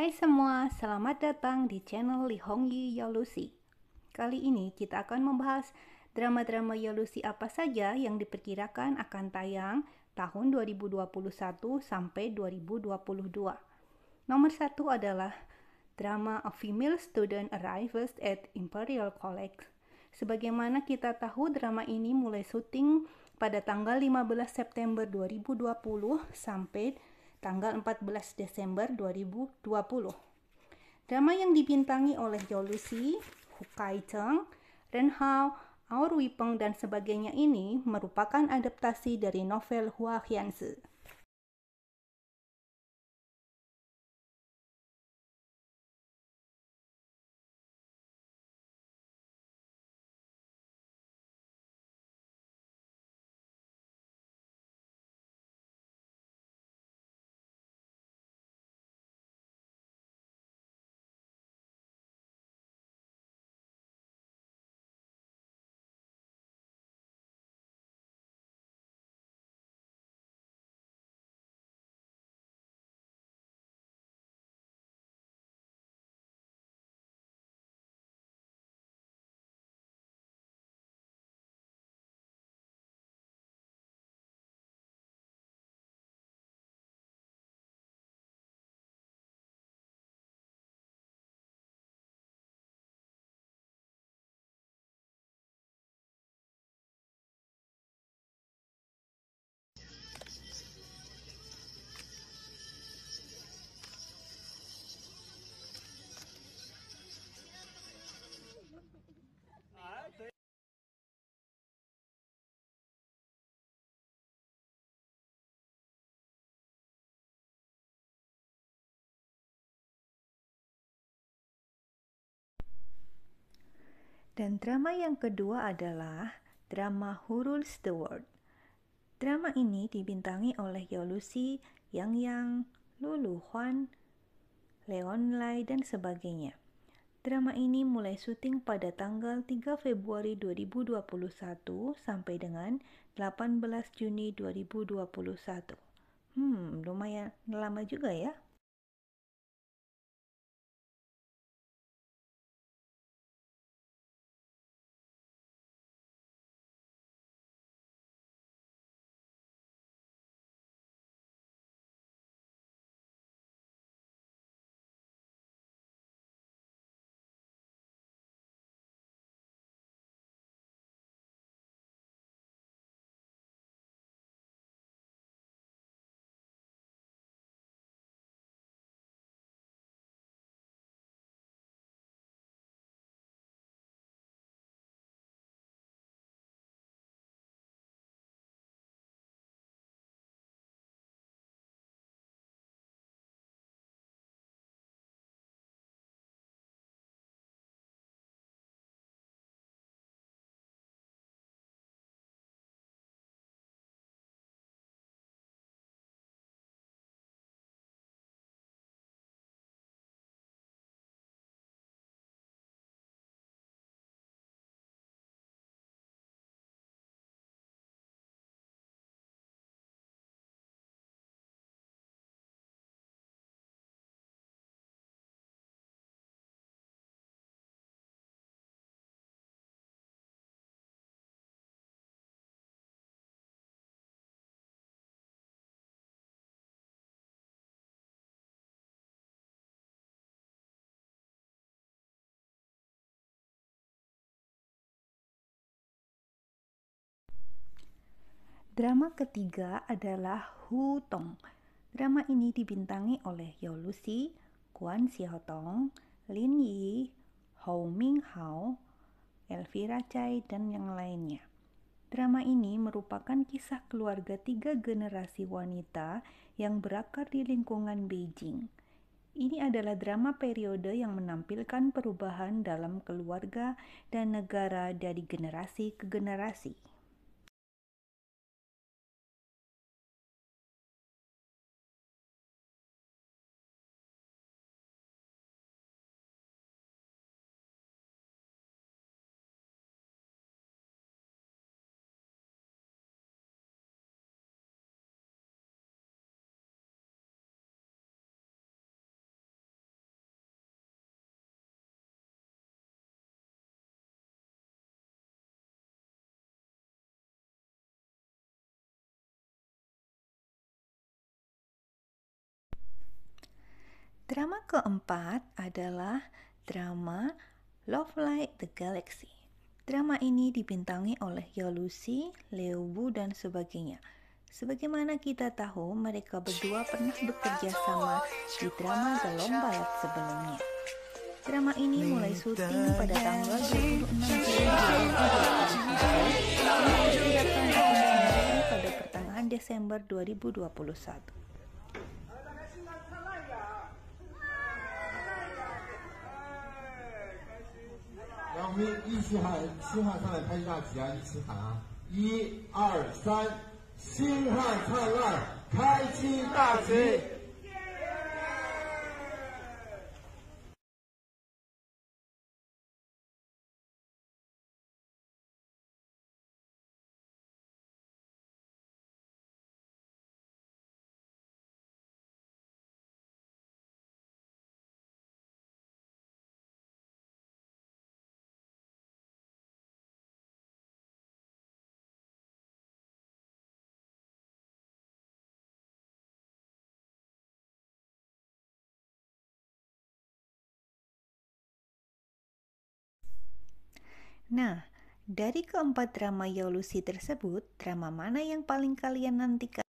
Hai semua, selamat datang di channel Li Hongyi Yolusi. Kali ini kita akan membahas drama-drama Yolusi apa saja yang diperkirakan akan tayang tahun 2021 sampai 2022. Nomor satu adalah drama A Female Student Arrives at Imperial College. Sebagaimana kita tahu, drama ini mulai syuting pada tanggal 15 September 2020 sampai tanggal 14 Desember 2020. Drama yang dibintangi oleh Lucy, Hu Hukai Cheng, Ren Hao, Aor Wipeng, dan sebagainya ini merupakan adaptasi dari novel Hua Hianzi. Dan drama yang kedua adalah drama Who Rules the World. Drama ini dibintangi oleh Yolusi, Yang Yang, Lulu Huan, Leon Lai, dan sebagainya. Drama ini mulai syuting pada tanggal 3 Februari 2021 sampai dengan 18 Juni 2021. Hmm, lumayan lama juga ya. Drama ketiga adalah Hutong. Drama ini dibintangi oleh Yao Lusi, Guan Xiaotong, Lin Yi, Hou Ming Minghao, Elvira Chai, dan yang lainnya. Drama ini merupakan kisah keluarga tiga generasi wanita yang berakar di lingkungan Beijing. Ini adalah drama periode yang menampilkan perubahan dalam keluarga dan negara dari generasi ke generasi. Drama keempat adalah drama Love Like the Galaxy. Drama ini dibintangi oleh Yolusi, Leobu, dan sebagainya. Sebagaimana kita tahu, mereka berdua pernah bekerja sama di drama The Bayat sebelumnya. Drama ini mulai syuting pada tanggal 26 2021 dan pada pertengahan Desember 2021. 我们一起喊，星汉上来拍大集啊！一起喊啊！一、二、三，星汉灿烂，开机大吉。Nah, dari keempat drama Yolusi tersebut, drama mana yang paling kalian nantikan?